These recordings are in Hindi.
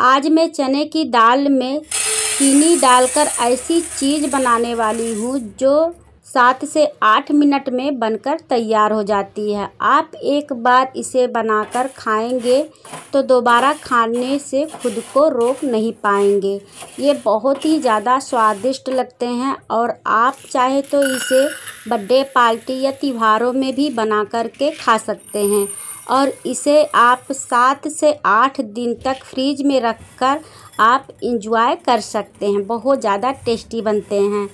आज मैं चने की दाल में चीनी डालकर ऐसी चीज़ बनाने वाली हूँ जो सात से आठ मिनट में बनकर तैयार हो जाती है आप एक बार इसे बनाकर खाएंगे तो दोबारा खाने से खुद को रोक नहीं पाएंगे ये बहुत ही ज़्यादा स्वादिष्ट लगते हैं और आप चाहे तो इसे बर्थडे पार्टी या त्योहारों में भी बना कर के खा सकते हैं और इसे आप सात से आठ दिन तक फ्रिज में रख कर आप इंजॉय कर सकते हैं बहुत ज़्यादा टेस्टी बनते हैं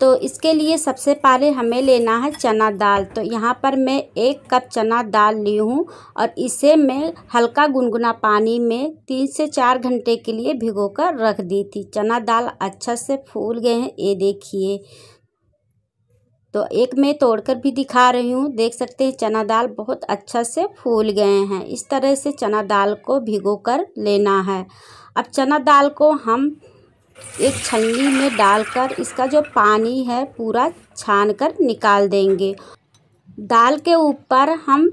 तो इसके लिए सबसे पहले हमें लेना है चना दाल तो यहाँ पर मैं एक कप चना दाल ली हूँ और इसे मैं हल्का गुनगुना पानी में तीन से चार घंटे के लिए भिगो कर रख दी थी चना दाल अच्छा से फूल गए हैं ये देखिए तो एक मैं तोड़कर भी दिखा रही हूँ देख सकते हैं चना दाल बहुत अच्छा से फूल गए हैं इस तरह से चना दाल को भिगो कर लेना है अब चना दाल को हम एक छलनी में डालकर इसका जो पानी है पूरा छान कर निकाल देंगे दाल के ऊपर हम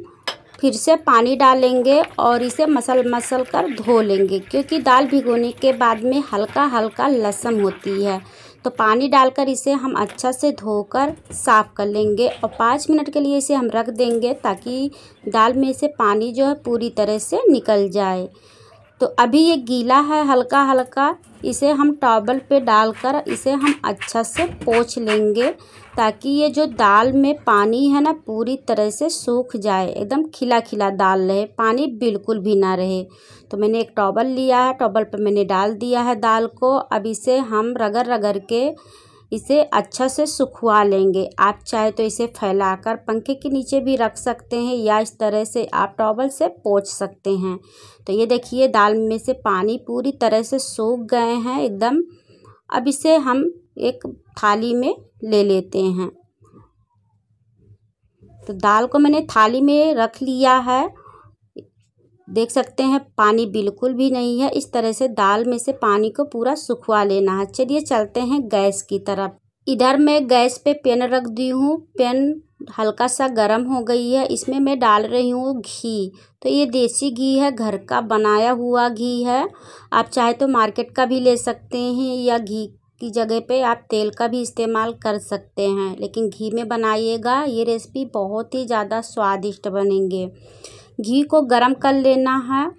फिर से पानी डालेंगे और इसे मसल मसल कर धो लेंगे क्योंकि दाल भिगोने के बाद में हल्का हल्का लसम होती है तो पानी डालकर इसे हम अच्छा से धोकर साफ़ कर लेंगे और पाँच मिनट के लिए इसे हम रख देंगे ताकि दाल में से पानी जो है पूरी तरह से निकल जाए तो अभी ये गीला है हल्का हल्का इसे हम टॉवल पे डालकर इसे हम अच्छा से पोछ लेंगे ताकि ये जो दाल में पानी है ना पूरी तरह से सूख जाए एकदम खिला खिला दाल रहे पानी बिल्कुल भी ना रहे तो मैंने एक टॉवल लिया है टॉवल पे मैंने डाल दिया है दाल को अब इसे हम रगड़ रगड़ के इसे अच्छा से सुखवा लेंगे आप चाहे तो इसे फैलाकर पंखे के नीचे भी रख सकते हैं या इस तरह से आप टॉवल से पोछ सकते हैं तो ये देखिए दाल में से पानी पूरी तरह से सूख गए हैं एकदम अब इसे हम एक थाली में ले लेते हैं तो दाल को मैंने थाली में रख लिया है देख सकते हैं पानी बिल्कुल भी नहीं है इस तरह से दाल में से पानी को पूरा सुखवा लेना है चलिए चलते हैं गैस की तरफ इधर मैं गैस पे पेन रख दी हूँ पेन हल्का सा गर्म हो गई है इसमें मैं डाल रही हूँ घी तो ये देसी घी है घर का बनाया हुआ घी है आप चाहे तो मार्केट का भी ले सकते हैं या घी की जगह पे आप तेल का भी इस्तेमाल कर सकते हैं लेकिन घी में बनाइएगा ये रेसिपी बहुत ही ज़्यादा स्वादिष्ट बनेंगे घी को गर्म कर लेना है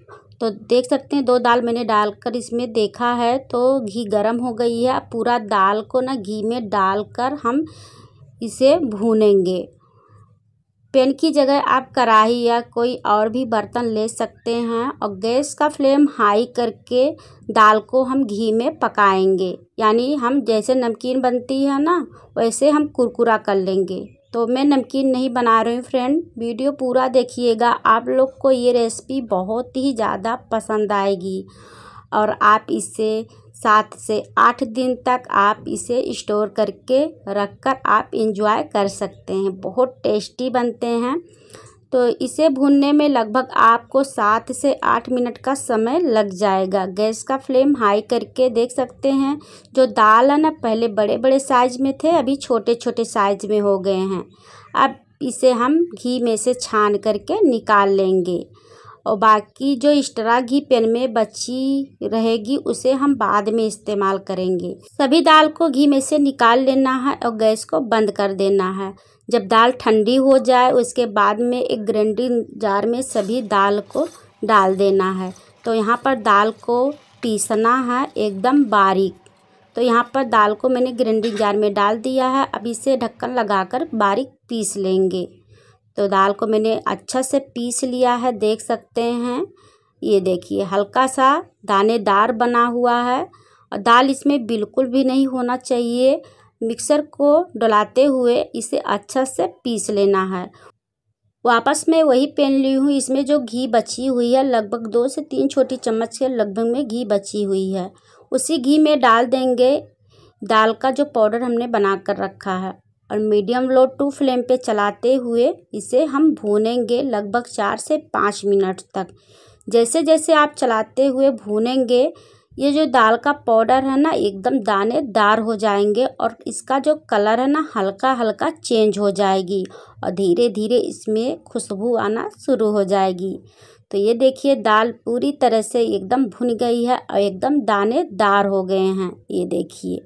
तो देख सकते हैं दो दाल मैंने डालकर इसमें देखा है तो घी गर्म हो गई है पूरा दाल को ना घी में डालकर हम इसे भूनेंगे पेन की जगह आप कढ़ाई या कोई और भी बर्तन ले सकते हैं और गैस का फ्लेम हाई करके दाल को हम घी में पकाएंगे यानी हम जैसे नमकीन बनती है ना वैसे हम कुरकुरा कर लेंगे तो मैं नमकीन नहीं बना रही हूँ फ्रेंड वीडियो पूरा देखिएगा आप लोग को ये रेसिपी बहुत ही ज़्यादा पसंद आएगी और आप इसे सात से आठ दिन तक आप इसे स्टोर करके रख कर आप इंजॉय कर सकते हैं बहुत टेस्टी बनते हैं तो इसे भूनने में लगभग आपको सात से आठ मिनट का समय लग जाएगा गैस का फ्लेम हाई करके देख सकते हैं जो दाल है ना पहले बड़े बड़े साइज में थे अभी छोटे छोटे साइज में हो गए हैं अब इसे हम घी में से छान करके निकाल लेंगे और बाकी जो एक्स्ट्रा घी पेन में बची रहेगी उसे हम बाद में इस्तेमाल करेंगे सभी दाल को घी में से निकाल लेना है और गैस को बंद कर देना है जब दाल ठंडी हो जाए उसके बाद में एक ग्राइंडिंग जार में सभी दाल को डाल देना है तो यहाँ पर दाल को पीसना है एकदम बारीक तो यहाँ पर दाल को मैंने ग्राइंडिंग जार में डाल दिया है अब इसे ढक्कन लगाकर बारीक पीस लेंगे तो दाल को मैंने अच्छा से पीस लिया है देख सकते हैं ये देखिए हल्का सा दानेदार बना हुआ है और दाल इसमें बिल्कुल भी नहीं होना चाहिए मिक्सर को डलाते हुए इसे अच्छा से पीस लेना है वापस मैं वही पेन ली हूँ इसमें जो घी बची हुई है लगभग दो से तीन छोटी चम्मच के लगभग में घी बची हुई है उसी घी में डाल देंगे दाल का जो पाउडर हमने बना कर रखा है और मीडियम लो टू फ्लेम पे चलाते हुए इसे हम भूनेंगे लगभग चार से पाँच मिनट तक जैसे जैसे आप चलाते हुए भूनेंगे ये जो दाल का पाउडर है ना एकदम दानेदार हो जाएंगे और इसका जो कलर है ना हल्का हल्का चेंज हो जाएगी और धीरे धीरे इसमें खुशबू आना शुरू हो जाएगी तो ये देखिए दाल पूरी तरह से एकदम भुन गई है और एकदम दानेदार हो गए हैं ये देखिए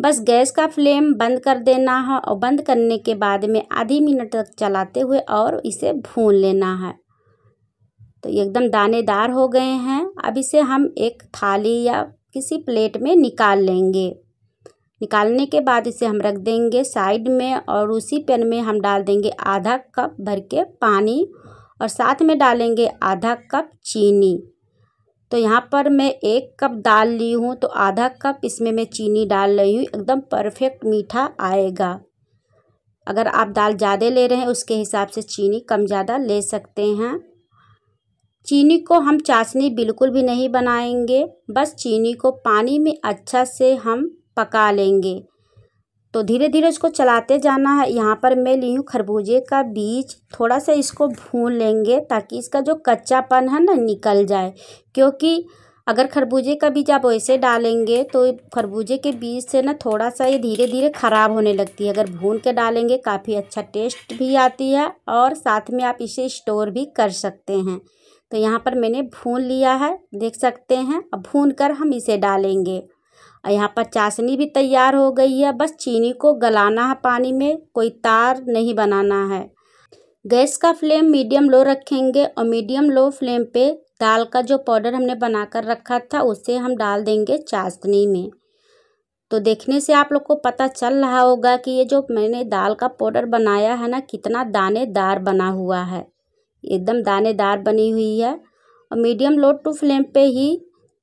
बस गैस का फ्लेम बंद कर देना है और बंद करने के बाद में आधी मिनट तक चलाते हुए और इसे भून लेना है तो एकदम दानेदार हो गए हैं अब इसे हम एक थाली या किसी प्लेट में निकाल लेंगे निकालने के बाद इसे हम रख देंगे साइड में और उसी पेन में हम डाल देंगे आधा कप भर के पानी और साथ में डालेंगे आधा कप चीनी तो यहाँ पर मैं एक कप दाल ली हूँ तो आधा कप इसमें मैं चीनी डाल रही हूँ एकदम परफेक्ट मीठा आएगा अगर आप दाल ज़्यादा ले रहे हैं उसके हिसाब से चीनी कम ज़्यादा ले सकते हैं चीनी को हम चाशनी बिल्कुल भी नहीं बनाएंगे बस चीनी को पानी में अच्छा से हम पका लेंगे तो धीरे धीरे इसको चलाते जाना है यहाँ पर मैं ली हूँ खरबूजे का बीज थोड़ा सा इसको भून लेंगे ताकि इसका जो कच्चापन है ना निकल जाए क्योंकि अगर खरबूजे का बीज आप वैसे डालेंगे तो खरबूजे के बीज से ना थोड़ा सा ये धीरे धीरे ख़राब होने लगती है अगर भून के डालेंगे काफ़ी अच्छा टेस्ट भी आती है और साथ में आप इसे स्टोर भी कर सकते हैं तो यहाँ पर मैंने भून लिया है देख सकते हैं अब भून कर हम इसे डालेंगे और यहाँ पर चाशनी भी तैयार हो गई है बस चीनी को गलाना है पानी में कोई तार नहीं बनाना है गैस का फ्लेम मीडियम लो रखेंगे और मीडियम लो फ्लेम पे दाल का जो पाउडर हमने बनाकर रखा था उसे हम डाल देंगे चाशनी में तो देखने से आप लोग को पता चल रहा होगा कि ये जो मैंने दाल का पाउडर बनाया है ना कितना दानेदार बना हुआ है एकदम दानेदार बनी हुई है और मीडियम लो टू फ्लेम पे ही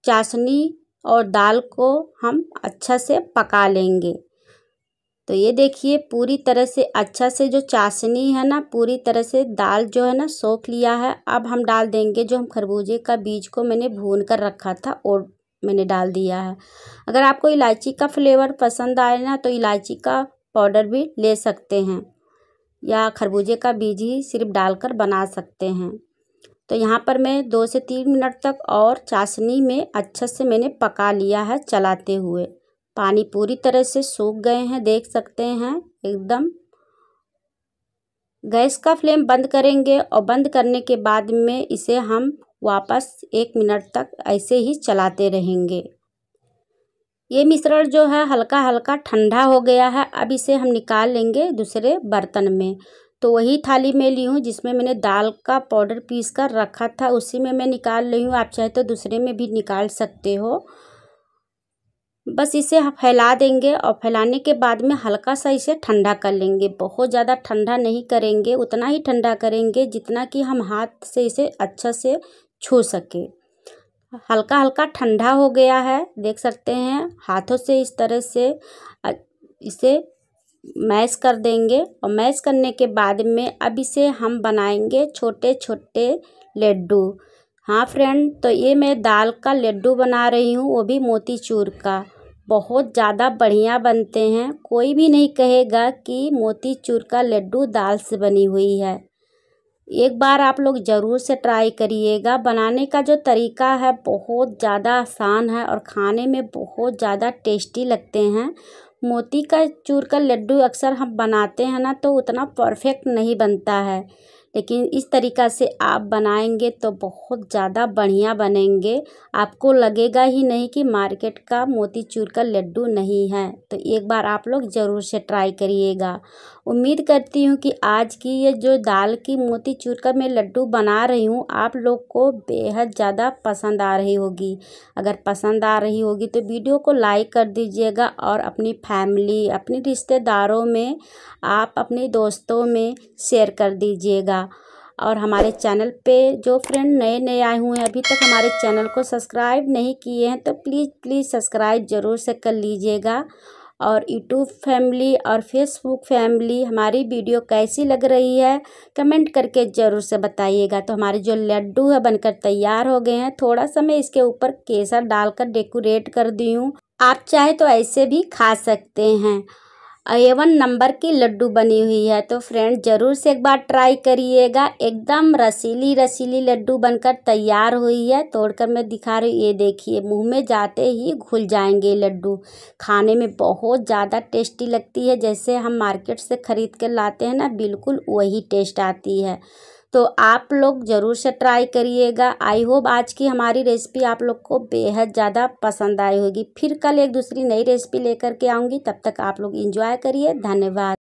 चाशनी और दाल को हम अच्छा से पका लेंगे तो ये देखिए पूरी तरह से अच्छा से जो चाशनी है ना पूरी तरह से दाल जो है ना सोख लिया है अब हम डाल देंगे जो हम खरबूजे का बीज को मैंने भून कर रखा था और मैंने डाल दिया है अगर आपको इलायची का फ्लेवर पसंद आए ना तो इलायची का पाउडर भी ले सकते हैं या खरबूजे का बीज ही सिर्फ डालकर बना सकते हैं तो यहाँ पर मैं दो से तीन मिनट तक और चाशनी में अच्छे से मैंने पका लिया है चलाते हुए पानी पूरी तरह से सूख गए हैं देख सकते हैं एकदम गैस का फ्लेम बंद करेंगे और बंद करने के बाद में इसे हम वापस एक मिनट तक ऐसे ही चलाते रहेंगे ये मिश्रण जो है हल्का हल्का ठंडा हो गया है अब इसे हम निकाल लेंगे दूसरे बर्तन में तो वही थाली मैं ली हूँ जिसमें मैंने दाल का पाउडर पीस कर रखा था उसी में मैं निकाल रही हूँ आप चाहे तो दूसरे में भी निकाल सकते हो बस इसे फैला देंगे और फैलाने के बाद में हल्का सा इसे ठंडा कर लेंगे बहुत ज़्यादा ठंडा नहीं करेंगे उतना ही ठंडा करेंगे जितना कि हम हाथ से इसे अच्छा से छू सके हल्का हल्का ठंडा हो गया है देख सकते हैं हाथों से इस तरह से इसे मैश कर देंगे और मैश करने के बाद में अब इसे हम बनाएंगे छोटे छोटे लड्डू हाँ फ्रेंड तो ये मैं दाल का लड्डू बना रही हूँ वो भी मोतीचूर का बहुत ज़्यादा बढ़िया बनते हैं कोई भी नहीं कहेगा कि मोतीचूर का लड्डू दाल से बनी हुई है एक बार आप लोग ज़रूर से ट्राई करिएगा बनाने का जो तरीका है बहुत ज़्यादा आसान है और खाने में बहुत ज़्यादा टेस्टी लगते हैं मोती का चूर का लड्डू अक्सर हम बनाते हैं ना तो उतना परफेक्ट नहीं बनता है लेकिन इस तरीक़ा से आप बनाएंगे तो बहुत ज़्यादा बढ़िया बनेंगे आपको लगेगा ही नहीं कि मार्केट का मोतीचूर का लड्डू नहीं है तो एक बार आप लोग ज़रूर से ट्राई करिएगा उम्मीद करती हूँ कि आज की ये जो दाल की मोतीचूर का मैं लड्डू बना रही हूँ आप लोग को बेहद ज़्यादा पसंद आ रही होगी अगर पसंद आ रही होगी तो वीडियो को लाइक कर दीजिएगा और अपनी फैमिली अपने रिश्तेदारों में आप अपने दोस्तों में शेयर कर दीजिएगा और हमारे चैनल पे जो फ्रेंड नए नए आए हुए हैं अभी तक हमारे चैनल को सब्सक्राइब नहीं किए हैं तो प्लीज़ प्लीज़ सब्सक्राइब ज़रूर से कर लीजिएगा और यूट्यूब फैमिली और फेसबुक फैमिली हमारी वीडियो कैसी लग रही है कमेंट करके ज़रूर से बताइएगा तो हमारे जो लड्डू है बनकर तैयार हो गए हैं थोड़ा सा मैं इसके ऊपर केसर डालकर डेकोरेट कर दी हूँ आप चाहे तो ऐसे भी खा सकते हैं एवन नंबर की लड्डू बनी हुई है तो फ्रेंड ज़रूर से एक बार ट्राई करिएगा एकदम रसीली रसीली लड्डू बनकर तैयार हुई है तोड़कर मैं दिखा रही हूँ ये देखिए मुंह में जाते ही घुल जाएंगे लड्डू खाने में बहुत ज़्यादा टेस्टी लगती है जैसे हम मार्केट से ख़रीद कर लाते हैं ना बिल्कुल वही टेस्ट आती है तो आप लोग ज़रूर से ट्राई करिएगा आई होप आज की हमारी रेसिपी आप लोग को बेहद ज़्यादा पसंद आई होगी फिर कल एक दूसरी नई रेसिपी लेकर के आऊँगी तब तक आप लोग इंजॉय करिए धन्यवाद